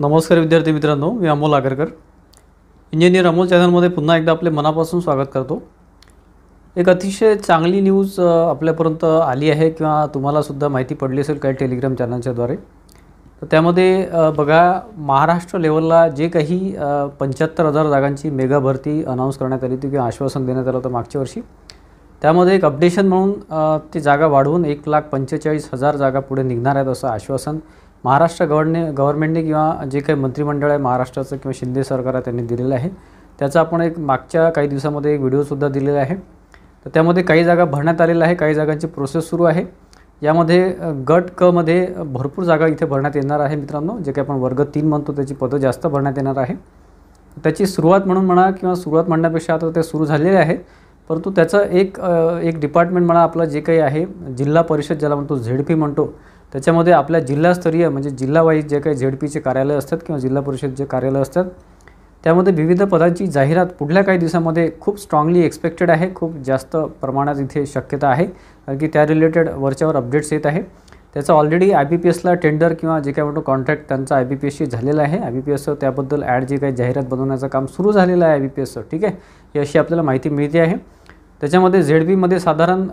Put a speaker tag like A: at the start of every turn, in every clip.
A: नमस्कार विद्यार्थी मित्रांनो मी अमोल आगरकर इंजिनियर अमोल चॅनलमध्ये पुन्हा एकदा आपले मनापासून स्वागत करतो एक अतिशय चांगली न्यूज आपल्यापर्यंत आली आहे किंवा तुम्हालासुद्धा माहिती पडली असेल काही टेलिग्राम चॅनलच्याद्वारे तर त्यामध्ये बघा महाराष्ट्र लेवलला जे काही पंच्याहत्तर हजार जागांची मेगा भरती अनाऊन्स करण्यात आली होती किंवा आश्वासन देण्यात आलं होतं मागच्या वर्षी त्यामध्ये एक अपडेशन म्हणून ती जागा वाढवून एक लाख पंचेचाळीस हजार जागा पुढे निघणार आहेत असं आश्वासन महाराष्ट्र गव्हर्ने गव्हर्मेंटने किंवा जे काही मंत्रिमंडळ आहे महाराष्ट्राचं किंवा शिंदे सरकार आहे त्यांनी दिलेलं आहे त्याचा आपण एक मागच्या काही दिवसामध्ये एक व्हिडिओसुद्धा दिलेला आहे तर त्यामध्ये काही जागा भरण्यात आलेल्या आहे काही जागांची प्रोसेस सुरू आहे यामध्ये गट कमध्ये भरपूर जागा इथे भरण्यात येणार आहे मित्रांनो जे काही आपण वर्ग तीन म्हणतो त्याची पदं जास्त भरण्यात येणार आहे त्याची सुरुवात म्हणून म्हणा किंवा सुरुवात म्हणण्यापेक्षा आता ते सुरू झालेले आहेत परंतु त्याचं एक एक डिपार्टमेंट म्हणा आपलं जे काही आहे जिल्हा परिषद ज्याला म्हणतो झेडपी म्हणतो त्याच्यामध्ये आपल्या जिल्हास्तरीय म्हणजे जिल्हावाईज जे काही झेड कार्यालय असतात किंवा जिल्हा परिषद जे कार्यालय असतात त्यामध्ये विविध पदांची जाहिरात पुढल्या काही दिवसामध्ये खूप स्ट्रॉंगली एक्सपेक्टेड आहे खूप जास्त प्रमाणात इथे शक्यता आहे कारण की त्या रिलेटेड वरच्यावर अपडेट्स येत आहे त्याचा ऑलरेडी आय बी पी एसला टेंडर किंवा जे काय म्हणतो कॉन्ट्रॅक्ट त्यांचा आय बी पी एसशी झालेला आहे आय बी पी एसचं त्याबद्दल ॲड जे काही जाहिरात बनवण्याचं काम सुरू झालेलं आहे आय बी पी एसचं ठीक आहे ही अशी आपल्याला माहिती मिळते आहे त्याच्यामध्ये झेड बीमध्ये साधारण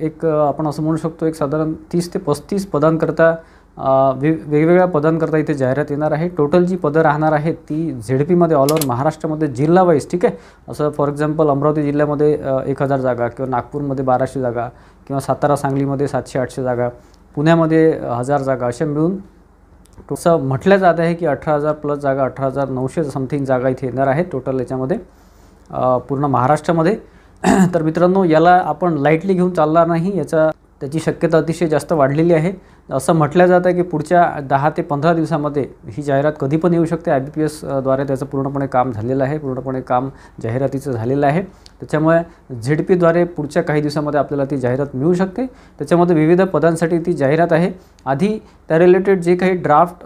A: एक आपण असं म्हणू शकतो एक साधारण तीस ते पस्तीस पदांकरता वे वेगवेगळ्या पदांकरता इथे जाहिरात येणार आहे टोटल जी पदं राहणार आहेत ती झेड पीमध्ये ऑल ओव्हर महाराष्ट्रामध्ये जिल्हा वाईज ठीक आहे असं फॉर एक्झाम्पल अमरावती जिल्ह्यामध्ये एक हजार जागा किंवा नागपूरमध्ये बाराशे जागा किंवा सातारा सांगलीमध्ये सातशे आठशे जागा पुण्यामध्ये हजार जागा अशा मिळून असं म्हटलं जात आहे की अठरा हजार प्लस जागा अठरा हजार नऊशे समथिंग जागा इथे येणार आहे टोटल याच्यामध्ये पूर्ण महाराष्ट्रामध्ये तर मित्रांनो याला आपण लाईटली घेऊन चालणार नाही याचा त्याची शक्यता अतिशय जास्त वाढलेली आहे असं म्हटलं जात आहे की पुढच्या दहा ते पंधरा दिवसामध्ये ही जाहिरात कधी पण येऊ शकते आय बी पी एसद्वारे त्याचं पूर्णपणे काम झालेलं आहे पूर्णपणे काम जाहिरातीचं झालेलं आहे त्याच्यामुळे झेड पीद्वारे पुढच्या काही दिवसामध्ये आपल्याला ती जाहिरात मिळू शकते त्याच्यामध्ये विविध पदांसाठी ती जाहिरात आहे आधी त्या रिलेटेड जे काही ड्राफ्ट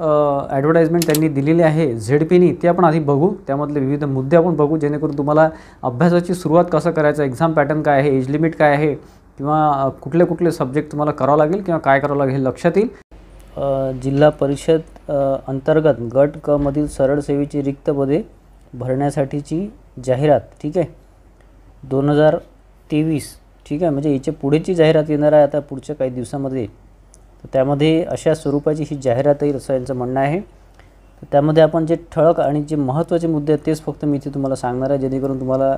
A: ॲडव्हर्टाइजमेंट त्यांनी दिलेली आहे झेड पीनी ते आपण आधी बघू त्यामधले विविध मुद्दे आपण बघू जेणेकरून तुम्हाला अभ्यासाची सुरुवात कसं करायचं एक्झाम पॅटर्न काय आहे एज लिमिट काय आहे किंवा कुठले कुठले सब्जेक्ट तुम्हाला करावं लागेल किंवा काय करावं लागेल लक्षात येईल जिल्हा परिषद अंतर्गत गट क मधील सरळ सेवेची रिक्त पदे भरण्यासाठीची जाहिरात ठीक आहे दोन हजार तेवीस ठीक आहे म्हणजे याच्या पुढेची जाहिरात येणार आहे आता पुढच्या काही दिवसामध्ये तर त्यामध्ये अशा स्वरूपाची ही जाहिरात येईल असं यांचं म्हणणं आहे तर त्यामध्ये आपण जे ठळक आणि जे महत्त्वाचे मुद्दे आहेत तेच फक्त मी इथे तुम्हाला सांगणार आहे जेणेकरून तुम्हाला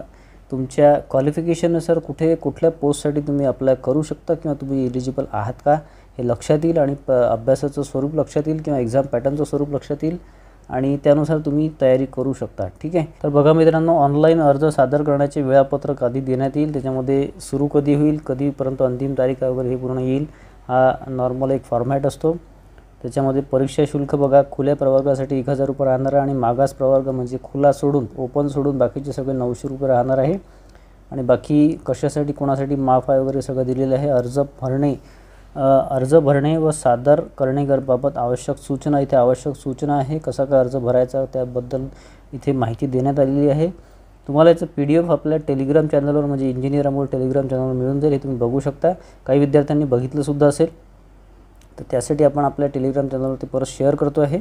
A: तुमच्या क्वालिफिकेशननुसार कुठे कुठल्या पोस्टसाठी तुम्ही अप्लाय करू शकता किंवा तुम्ही एलिजिबल आहात का हे लक्षात येईल आणि प अभ्यासाचं स्वरूप लक्षात येईल किंवा एक्झाम पॅटर्नचं स्वरूप लक्षात येईल आणि त्यानुसार तुम्ही तयारी करू शकता ठीक आहे तर बघा मित्रांनो ऑनलाईन अर्ज सादर करण्याचे वेळापत्रक आधी देण्यात येईल त्याच्यामध्ये सुरू कधी होईल कधीपर्यंत अंतिम तारीख वगैरे हे पूर्ण येईल हा नॉर्मल एक फॉर्मॅट असतो त्याच्यामध्ये परीक्षा शुल्क बघा खुल्या प्रवर्गासाठी एक हजार रुपये राहणार आहे आणि मागास प्रवर्ग म्हणजे खुला सोडून ओपन सोडून बाकीचे सगळे नऊशे रुपये राहणार आहे आणि बाकी कशासाठी कोणासाठी माफ आहे वगैरे सगळं दिलेलं आहे अर्ज भरणे अर्ज भरणे व सादर करणे गरबाबत आवश्यक सूचना इथे आवश्यक सूचना आहे कसा काय अर्ज भरायचा त्याबद्दल इथे माहिती देण्यात आलेली आहे तुम्हाला याचं पी डी एफ आपल्या टेलिग्राम चॅनलवर म्हणजे इंजिनियर अमोल टेलिग्राम चॅनलवर मिळून जाईल हे तुम्ही बघू शकता काही विद्यार्थ्यांनी बघितलंसुद्धा असेल तर त्यासाठी आपण आपल्या टेलिग्राम चॅनलवरती परत शेअर करतो आहे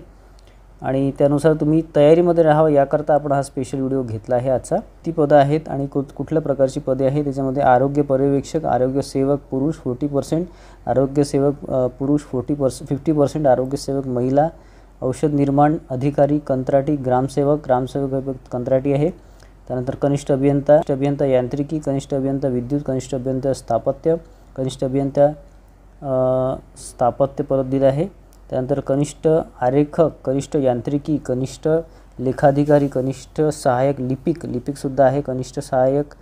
A: आणि त्यानुसार तुम्ही तयारीमध्ये राहावं याकरता आपण हा स्पेशल व्हिडिओ घेतला आहे आजचा ती पदं आहेत आणि कु कुठल्या प्रकारची पदे आहेत त्याच्यामध्ये आरोग्य पर्यवेक्षक आरोग्यसेवक पुरुष फोर्टी पर्सेंट आरोग्यसेवक पुरुष फोर्टी पर्स फिफ्टी पर्सेंट आरोग्यसेवक महिला औषध निर्माण अधिकारी कंत्राटी ग्रामसेवक ग्रामसेवक कंत्राटी आहे त्यानंतर कनिष्ठ अभियंता अभियंता यांत्रिकी कनिष्ठ अभियंता विद्युत कनिष्ठ अभियंता स्थापत्य कनिष्ठ अभियंता स्थापत्य परत दिलं आहे त्यानंतर कनिष्ठ आरेखक कनिष्ठ यांत्रिकी कनिष्ठ लेखाधिकारी कनिष्ठ सहाय्यक लिपिक लिपिकसुद्धा आहे कनिष्ठ सहाय्यक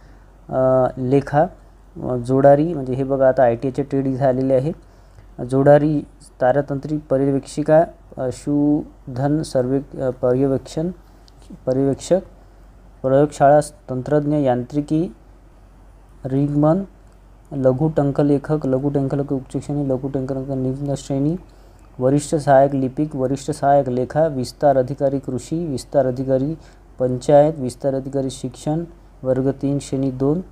A: लेखा जोडारी म्हणजे हे बघा आता आय टी एचे टेडी झालेले आहे जोडारी तारातंत्री पर्यवेक्षिका शुधन सर्वे पर्यवेक्षण पर्यवेक्षक प्रयोगशाळा तंत्रज्ञ यांत्रिकी रिगमन लघु टंकलेखक लघु टंकलेखक श्रेणी लघु निम्न श्रेणी वरिष्ठ सहायक लिपिक वरिष्ठ सहाय्यक लेखा विस्तार अधिकारी कृषी विस्तार अधिकारी पंचायत विस्तार अधिकारी शिक्षण वर्ग तीन श्रेणी दोन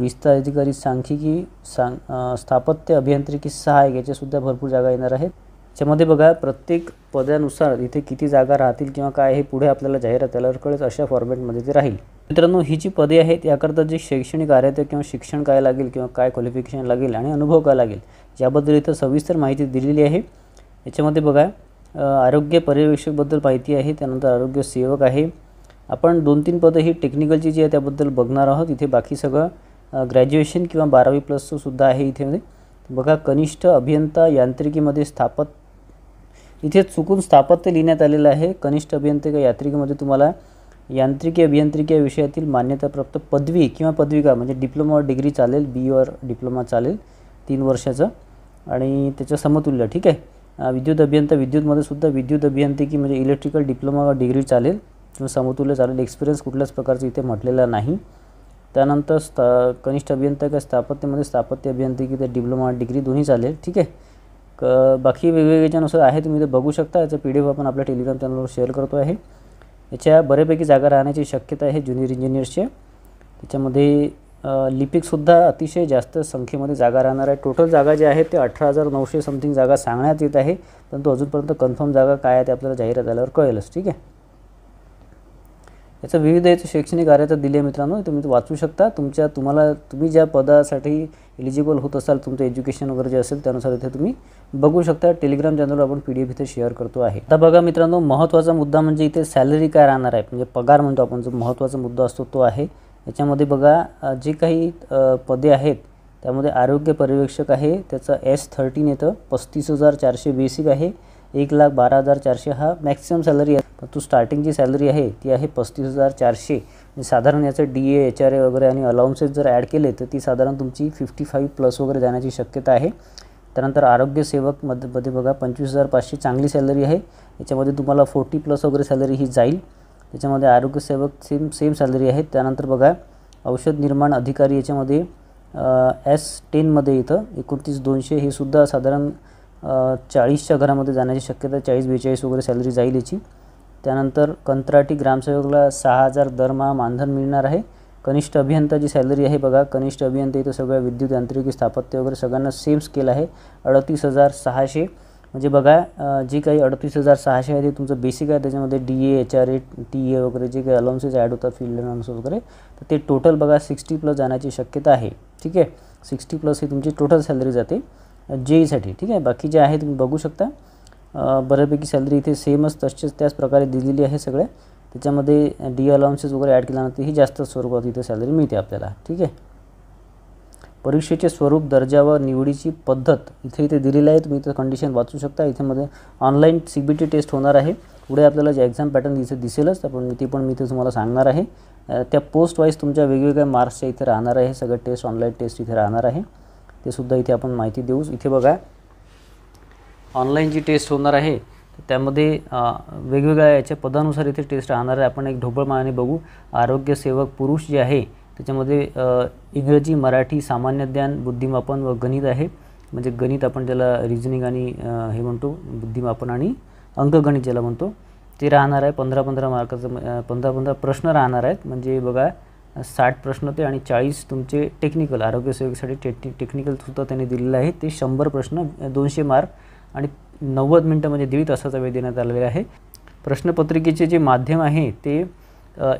A: विस्तार अधिकारी सांख्यिकी सांग स्थापत्य अभियांत्रिकी सहाय्यक याच्यासुद्धा भरपूर जागा येणार आहेत याच्यामध्ये बघा प्रत्येक पदानुसार इथे किती जागा राहतील किंवा काय हे पुढे आपल्याला त्याला कळेल अशा फॉर्मॅटमध्ये ते राहील मित्रांनो ही जी पदे आहेत याकरता जे शैक्षणिक आर्यते किंवा शिक्षण काय लागेल किंवा काय क्वालिफिकेशन लागेल आणि अनुभव काय लागेल याबद्दल इथं सविस्तर माहिती दिलेली आहे याच्यामध्ये बघा आरोग्य पर्यवेक्षकबद्दल माहिती आहे त्यानंतर आरोग्य सेवक आहे आपण दोन तीन पदं ही टेक्निकलची जी आहे त्याबद्दल बघणार आहोत इथे बाकी सगळं ग्रॅज्युएशन किंवा बारावी सुद्धा आहे इथेमध्ये बघा कनिष्ठ अभियंता यांत्रिकीमध्ये स्थापत्य इथे चुकून स्थापत्य लिहिण्यात आलेलं आहे कनिष्ठ अभियंत्रिका यात्रिकेमध्ये तुम्हाला यांत्रिकी अभियांत्रिकी या विषयातील मान्यताप्राप्त पदवी किंवा पदविका म्हणजे डिप्लोमा डिग्री चालेल बी और डिप्लोमा चालेल तीन वर्षाचं आणि त्याच्या समतुल्य ठीक आहे विद्युत अभियंता विद्युतमध्ये सुद्धा विद्युत अभियांत्रिकी म्हणजे इलेक्ट्रिकल डिप्लोमा डिग्री चालेल किंवा समतुल्य चालेल एक्सपिरियन्स कुठल्याच प्रकारचं इथे म्हटलेला नाही त्यानंतर स्था कनिष्ठ अभियंता काय स्थापत्यमध्ये स्थापत्य अभियांत्रिकी तर डिप्लोमा डिग्री दोन्ही चालेल ठीक आहे क बाकी वेगवेगळ्याच्यानुसार आहे तुम्ही ते बघू शकता याचं पी डी एफ आपण आपल्या टेलिग्राम चॅनलवर शेअर करतो आहे याच्या बऱ्यापैकी जागा राहण्याची शक्यता आहे ज्युनियर इंजिनियर्सचे त्याच्यामध्ये लिपिकसुद्धा अतिशय जास्त संख्येमध्ये जागा राहणार आहे टोटल जागा ज्या आहेत ते अठरा हजार नऊशे समथिंग जागा सांगण्यात येत आहे परंतु अजूनपर्यंत कन्फर्म जागा काय आहे ते आपल्याला जाहिरात आल्यावर कळेलच ठीक आहे याचं विविध याचं शैक्षणिक कार्याचं दिले मित्रांनो तुम्ही वाचू शकता तुमच्या तुम्हाला तुम्ही ज्या पदासाठी एलिजिबल होत असाल तुमचं एज्युकेशन वगैरे जे असेल त्यानुसार इथे तुम्ही बघू शकता टेलिग्राम चॅनलवर आपण पी डी एफ इथे शेअर करतो आहे आता बघा मित्रांनो महत्त्वाचा मुद्दा म्हणजे इथे सॅलरी काय राहणार आहे म्हणजे पगार म्हणतो आपण जो महत्त्वाचा मुद्दा असतो तो आहे याच्यामध्ये बघा जे काही पदे आहेत त्यामध्ये आरोग्य पर्यवेक्षक आहे त्याचं एस थर्टीन येतं पस्तीस हजार चारशे बेसिक आहे एक लाख बारा हजार चारशे हा मॅक्सिमम सॅलरी आहे परंतु तू स्टार्टिंग जी सॅलरी आहे ती आहे पस्तीस हजार चारशे साधारण याचं D A H R A वगैरे आणि अलाउन्सेस जर ॲड केले तर ती साधारण तुमची फिफ्टी फाईव्ह प्लस वगैरे जाण्याची शक्यता आहे त्यानंतर आरोग्यसेवक मध्ये बघा पंचवीस हजार पाचशे चांगली सॅलरी आहे याच्यामध्ये तुम्हाला फोर्टी प्लस वगैरे सॅलरी ही जाईल त्याच्यामध्ये आरोग्यसेवक सेम सेम सॅलरी आहे त्यानंतर बघा औषध निर्माण अधिकारी याच्यामध्ये एस टेनमध्ये इथं एकोणतीस दोनशे हे सुद्धा साधारण चाळीसच्या घरामध्ये जाण्याची शक्यता चाळीस बेचाळीस वगैरे सॅलरी जाईल याची त्यानंतर कंत्राटी ग्रामसेवकला सहा हजार दरमहा मानधन मिळणार आहे कनिष्ठ अभियंताची सॅलरी आहे बघा कनिष्ठ अभियंता इथं सगळ्या विद्युत यांत्रिकी स्थापत्य वगैरे सगळ्यांना सेम स्केल आहे अडतीस हजार सहाशे म्हणजे बघा जे काही अडतीस हजार सहाशे आहे ते तुमचं बेसिक आहे त्याच्यामध्ये D A H R A T A वगैरे जे काही अलाउन्सेस ॲड होतात फील्ड अलाउन्स वगैरे तर ते टोटल बघा सिक्स्टी प्लस जाण्याची शक्यता आहे ठीक आहे सिक्स्टी प्लस ही तुमची टोटल सॅलरी जाते जे ईसाठी ठीक आहे बाकी जे आहे तुम्ही बघू शकता बऱ्यापैकी सॅलरी इथे सेमच तसेच त्याच प्रकारे दिलेली आहे सगळे त्याच्यामध्ये डी अलाउन्सेस वगैरे ॲड केल्यानंतर ही जास्त स्वरूपात इथे सॅलरी मिळते आपल्याला ठीक आहे परीक्षेचे स्वरूप दर्जा व निवडीची पद्धत इथे इथे दिलेली आहे तुम्ही इथं कंडिशन वाचू शकता इथेमध्ये online C B T test होणार आहे पुढे आपल्याला जे एक्झाम पॅटर्न इथे दिसेलच आपण ती पण मी इथे तुम्हाला सांगणार आहे त्या पोस्ट वाईज तुमच्या वेगवेगळ्या मार्क्सच्या इथे राहणार आहे सगळे टेस्ट ऑनलाईन टेस्ट इथे राहणार आहे ते सुद्धा इथे आपण माहिती देऊ इथे बघा ऑनलाईन जी टेस्ट होणार आहे त्यामध्ये वेगवेगळ्या याच्या पदानुसार इथे टेस्ट राहणार आहे आपण एक ढोबळमानाने बघू आरोग्यसेवक पुरुष जे आहे त्याच्यामध्ये इंग्रजी मराठी सामान्य ज्ञान बुद्धिमापन व गणित आहे म्हणजे गणित आपण ज्याला रिजनिंग आणि हे म्हणतो बुद्धिमापन आणि अंकगणित ज्याला म्हणतो ते राहणार आहे पंधरा पंधरा मार्काचं पंधरा पंधरा प्रश्न राहणार आहेत म्हणजे बघा साठ प्रश्न होते आणि चाळीस तुमचे टेक्निकल आरोग्यसेवेसाठी टेक्निकल टेक्निकलसुद्धा त्यांनी दिलेलं आहे ते शंभर प्रश्न दोनशे मार्क आणि नव्वद मिनटं म्हणजे दीड तासाचा वेळ देण्यात आलेला आहे प्रश्नपत्रिकेचे जे माध्यम आहे ते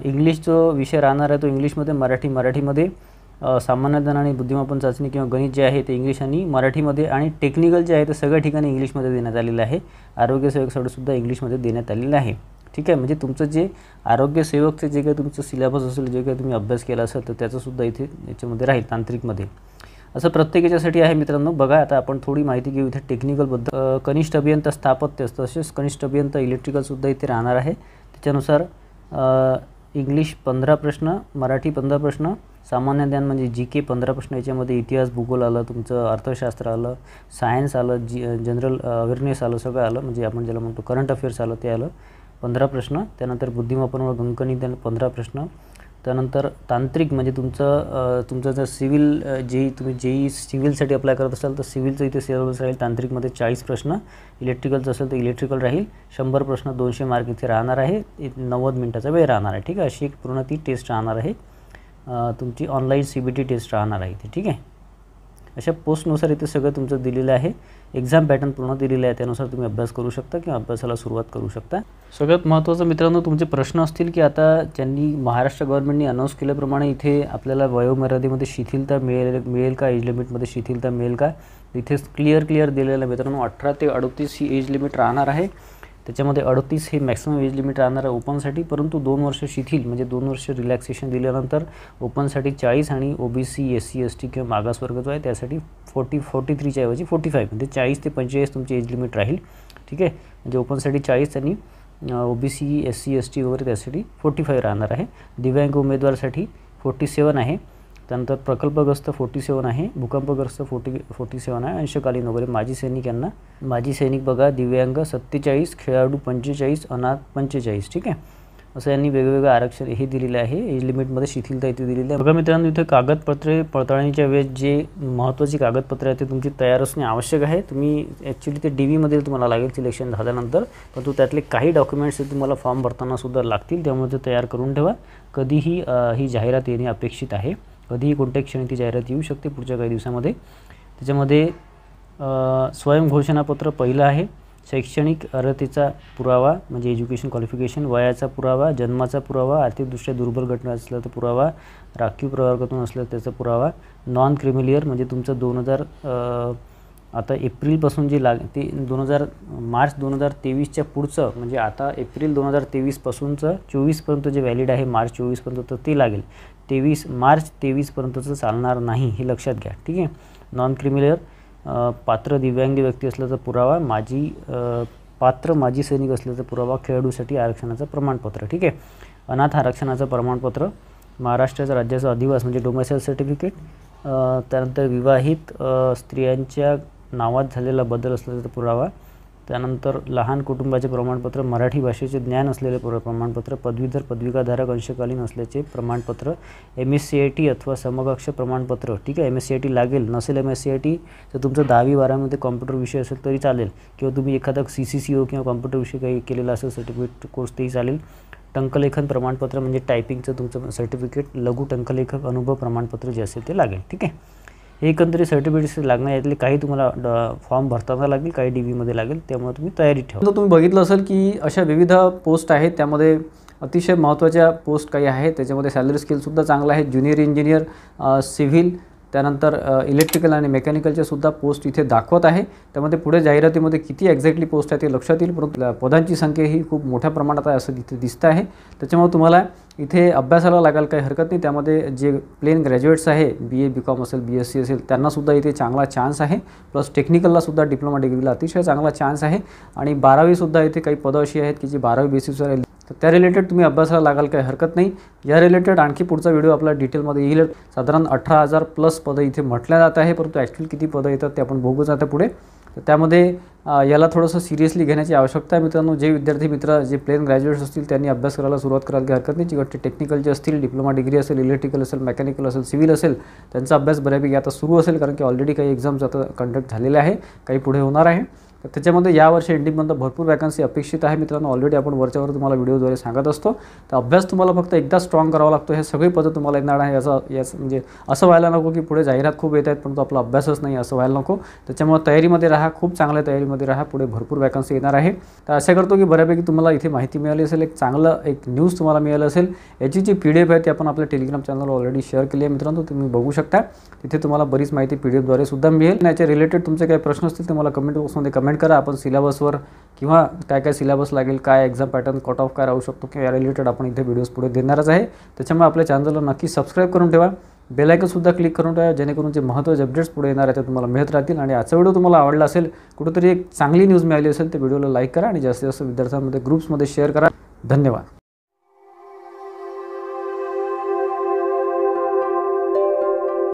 A: इंग्लिश जो विषय राहणार आहे तो इंग्लिशमध्ये मराठी मराठीमध्ये सामान्य ज्ञान आणि बुद्धिमापन चाचणी किंवा गणित जे आहे ते इंग्लिश आणि मराठीमध्ये आणि टेक्निकल जे आहे ते सगळ्या ठिकाणी इंग्लिशमध्ये देण्यात आलेलं आहे आरोग्यसेवेकसाठी सुद्धा इंग्लिशमध्ये देण्यात आलेलं आहे ठीक आहे म्हणजे तुमचं जे आरोग्यसेवकचं जे काही तुमचं सिलेबस असेल जे काही तुम्ही अभ्यास केला असेल तर त्याचंसुद्धा इथे याच्यामध्ये राहील तांत्रिकमध्ये असं प्रत्येक याच्यासाठी आहे मित्रांनो बघा आता आपण थोडी माहिती घेऊ इथे टेक्निकलबद्दल कनिष्ठ अभियंता स्थापत्य असतं तसेच कनिष्ठ अभियंता इलेक्ट्रिकलसुद्धा इथे राहणार आहे त्याच्यानुसार इंग्लिश पंधरा प्रश्न मराठी पंधरा प्रश्न सामान्य ज्ञान म्हणजे जी के पंधरा प्रश्न याच्यामध्ये इतिहास भूगोल आलं तुमचं अर्थशास्त्र आलं सायन्स आलं जी जनरल अवेअरनेस आलं सगळं आलं म्हणजे आपण ज्याला म्हणतो करंट अफेअर्स आलं ते आलं पंधरा प्रश्न त्यानंतर बुद्धिमापन व गंकणी त्यानंतर पंधरा प्रश्न त्यानंतर तांत्रिक म्हणजे तुमचं तुमचं जर सिव्हिल जे तुम्ही जे सिव्हिलसाठी अप्लाय करत असाल तर सिव्हिलचं इथे सिलेबस राहील तांत्रिकमध्ये चाळीस प्रश्न इलेक्ट्रिकलचं असेल तर इलेक्ट्रिकल राहील शंभर प्रश्न दोनशे मार्क इथे राहणार आहे नव्वद मिनिटाचा वेळ राहणार आहे ठीक आहे अशी एक पूर्ण ती टेस्ट राहणार आहे तुमची online C B T test राहणार आहे इथे ठीक आहे अशा पोस्टनुसार इथे सगळं तुमचं दिलेलं आहे एक्झाम पॅटर्न पूर्ण दिलेलं आहे त्यानुसार तुम्ही अभ्यास करू शकता किंवा अभ्यासाला सुरुवात करू शकता सगळ्यात महत्त्वाचं मित्रांनो तुमचे प्रश्न असतील की आता ज्यांनी महाराष्ट्र गव्हर्नमेंटने अनाऊन्स केल्याप्रमाणे इथे आपल्याला वयोमर्यादेमध्ये शिथिलता मिळेल मिळेल का एज लिमिटमध्ये शिथिलता मिळेल का इथे क्लिअर क्लिअर दिलेलं आहे मित्रांनो अठरा ते अडतीस ही एज लिमिट राहणार आहे त्याच्यामध्ये अडतीस हे मॅक्सिमम एज लिमिट राहणार आहे ओपनसाठी परंतु दोन वर्ष शिथिल म्हणजे दोन वर्ष रिलॅक्सेशन दिल्यानंतर ओपनसाठी चाळीस आणि O B C S C S T किंवा मागासवर्ग जो आहे त्यासाठी फोर्टी फोर्टी थ्रीच्या ऐवजी फोर्टी फाईव्ह म्हणजे चाळीस ते पंचेचाळीस तुमची एज लिमिट राहील ठीक आहे म्हणजे ओपनसाठी चाळीस आणि O B C S C S T वगैरे त्यासाठी फोर्टी फाईव्ह राहणार आहे दिव्यांग उमेदवारसाठी फोर्टी सेवन आहे त्यानंतर प्रकल्पग्रस्त फोर्टी सेवन आहे भूकंपग्रस्त फोर्टी फोर्टी सेवन आहे अंशकालीन वगैरे माजी सैनिक यांना माजी सैनिक बघा दिव्यांग सत्तेचाळीस खेळाडू पंचेचाळीस अनाथ पंचेचाळीस ठीक आहे असं यांनी वेगवेगळं आरक्षण हे दिलेलं आहे एज लिमिटमध्ये शिथिलता इथे दिलेली आहे बघा मित्रांनो इथे कागदपत्रे पडताळणीच्या वेळेस जे महत्त्वाची कागदपत्रे आहेत ते तुमची तयार असणे आवश्यक आहे तुम्ही ॲक्च्युली ते डी व्हीमध्ये तुम्हाला लागेल सिलेक्शन झाल्यानंतर परंतु त्यातले काही डॉक्युमेंट्स तुम्हाला फॉर्म भरताना सुद्धा लागतील त्यामुळे ते तयार करून ठेवा कधीही ही जाहिरात येणे अपेक्षित आहे कधीही कोणत्या क्षणी ती जाहिरात येऊ शकते पुढच्या काही दिवसामध्ये त्याच्यामध्ये स्वयंघोषणापत्र पहिलं आहे शैक्षणिक अर्हतेचा पुरावा म्हणजे एज्युकेशन क्वालिफिकेशन वयाचा पुरावा जन्माचा पुरावा आर्थिकदृष्ट्या दुर्बल घटना असला तर पुरावा राखीव प्रवर्गातून असला त्याचा पुरावा नॉन क्रिमिलियर म्हणजे तुमचं दोन हजार आता एप्रिलपासून जे लाग ते दोन हजार मार्च दोन हजार तेवीसच्या पुढचं म्हणजे आता एप्रिल दोन हजार तेवीसपासूनचं चोवीसपर्यंत जे व्हॅलिड आहे मार्च चोवीसपर्यंत तर ते लागेल तेवीस मार्च तेवीसपर्यंतचं चालणार नाही हे लक्षात घ्या ठीक आहे नॉन क्रिमिलियर पात्र दिव्यांग व्यक्ती असल्याचा पुरावा माजी पात्र माजी सैनिक असल्याचा पुरावा खेळाडूसाठी आरक्षणाचं प्रमाणपत्र ठीक आहे अनाथ आरक्षणाचं प्रमाणपत्र महाराष्ट्राचं राज्याचा अधिवास म्हणजे डोमेसाईल सर्टिफिकेट त्यानंतर विवाहित स्त्रियांच्या नावात झालेला बदल असल्याचा पुरावा त्यानंतर लहान कुटुंबाचे प्रमाणपत्र मराठी भाषेचे ज्ञान असलेले प्र प्रमाणपत्र पदवीधर पदविकाधारक अंशकालीन असल्याचे प्रमाणपत्र M S C I T अथवा समकक्ष प्रमाणपत्र ठीक आहे M S C I T लागेल नसेल M S C I T तर तुमचं दहावी बारामध्ये कॉम्प्युटर विषय असेल तरी चालेल किंवा तुम्ही एखादा सी सी सी ओ किंवा कॉम्प्युटर विषय काही केलेला असेल सर्टिफिकेट कोर्स तेही चालेल टंकलेखन प्रमाणपत्र म्हणजे टायपिंगचं तुमचं सर्टिफिकेट लघु टंकलेखक अनुभव प्रमाणपत्र जे असेल ते लागेल ठीक आहे एकंदरीत सर्टिफिकेट्स लागणार यातले काही तुम्हाला फॉर्म भरताना लागेल काही डी व्हीमध्ये लागेल त्यामुळे तुम्ही तयारी ठेवा तुम्ही बघितलं असेल की अशा विविध पोस्ट आहेत त्यामध्ये अतिशय महत्त्वाच्या पोस्ट काही आहेत त्याच्यामध्ये सॅलरी स्किलसुद्धा चांगला आहे ज्युनियर इंजिनियर सिव्हिल त्यानंतर इलेक्ट्रिकल आणि मेकॅनिकलचे सुद्धा पोस्ट इथे दाखवत आहे त्यामध्ये पुढे जाहिरातीमध्ये किती एक्झॅक्टली पोस्ट आहे ते लक्षात येईल परंतु पदांची संख्या ही खूप मोठ्या प्रमाणात आहे असं इथे दिसतं आहे त्याच्यामुळे तुम्हाला इथे अभ्यासाला लागायला काही हरकत नाही त्यामध्ये जे प्लेन ग्रॅज्युएट्स आहे बी ए बी कॉम असेल बी एस सी असेल त्यांनासुद्धा इथे चांगला चान्स आहे प्लस टेक्निकललासुद्धा डिप्लोमा डिग्रीला अतिशय चांगला चान्स आहे आणि बारावीसुद्धा इथे काही पदं अशी आहेत की जी बारावी बेसिसवर तर त्या रिलेटेड तुम्ही अभ्यासाला लागाल काही हरकत नाही या रिलेटेड आणखी पुढचा व्हिडिओ आपला डिटेलमध्ये येईल साधारण अठरा हजार प्लस पदं इथे म्हटल्या जात आहे परंतु ॲक्च्युअली किती पदं येतात ते आपण बघू जातं पुढे तर त्यामध्ये याला थोडंसं सिरियसली घेण्याची आवश्यकता आहे मित्रांनो जे विद्यार्थी मित्र जे प्लेन ग्रॅज्युएट्स असतील त्यांनी अभ्यास करायला सुरुवात करायला हरकत नाही जिकडे टेक्निकल जे असतील डिप्लोमा डिग्री असेल इलेक्ट्रिकल असेल मेकॅनिकल असेल सिव्हिल असेल त्यांचा अभ्यास बऱ्यापैकी आता सुरू असेल कारण की ऑलरेडी काही एक्झाम्स आता कंडक्ट झालेले आहे काही पुढे होणार आहे तर त्याच्यामध्ये या वर्षी एंडिंगपर्यंत भरपूर वॅकन्सी अपेक्षित आहे मित्रांनो ऑलरेडी आपण वरच्यावर तुम्हाला व्हिडिओद्वारे सांगत असतो तर अभ्यास तुम्हाला फक्त एकदा स्ट्रॉंग करावा लागतो हे सगळी पदं तुम्हाला येणार आहे याचा याचं म्हणजे असं व्हायला नको की पुढे जाहिरात खूप येत आहेत परंतु आपला अभ्यासच नाही असं व्हायला नको त्याच्यामुळे तयारीमध्ये राहा खूप चांगल्या तयारीमध्ये राहा पुढे भरपूर वॅकन्सी येणार आहे तर असं करतो की बऱ्यापैकी तुम्हाला इथे माहिती मिळाली असेल एक चांगलं एक न्यूज तुम्हाला मिळालं असेल याची जी पी डी एफ आहे ती आपण आपल्या टेलिग्राम चॅनलवर ऑलरेडी शेअर केली आहे मित्रांनो तुम्ही बघू शकता तिथे तुम्हाला बरीच माहिती पी डी एफद्वारे सुद्धा मिळेल याच्या रिलेटेड तुमचे काही प्रश्न असतील तुम्हाला कमेंट बॉक्समध्ये कमेंट कमेंट करा आपण सिलेबसवर किंवा काय काय सिलेबस लागेल काय एक्झाम पॅटर्न कट ऑफ काय राहू शकतो किंवा या रिलेटेड आपण इथे व्हिडिओज पुढे देणारच आहे त्याच्यामुळे आपल्या चॅनलला नक्की सबस्क्राईब करून ठेवा सुद्धा क्लिक करून ठेवा जेणेकरून जे महत्त्वाचे अपडेट्स पुढे येणार आहेत ते तुम्हाला मिळत राहतील आणि आजचा व्हिडिओ तुम्हाला आवडला असेल कुठेतरी एक चांगली न्यूज मिळाली असेल तर व्हिडिओला लाईक करा आणि जास्तीत जास्त विद्यार्थ्यांमध्ये ग्रुप्समध्ये शेअर करा धन्यवाद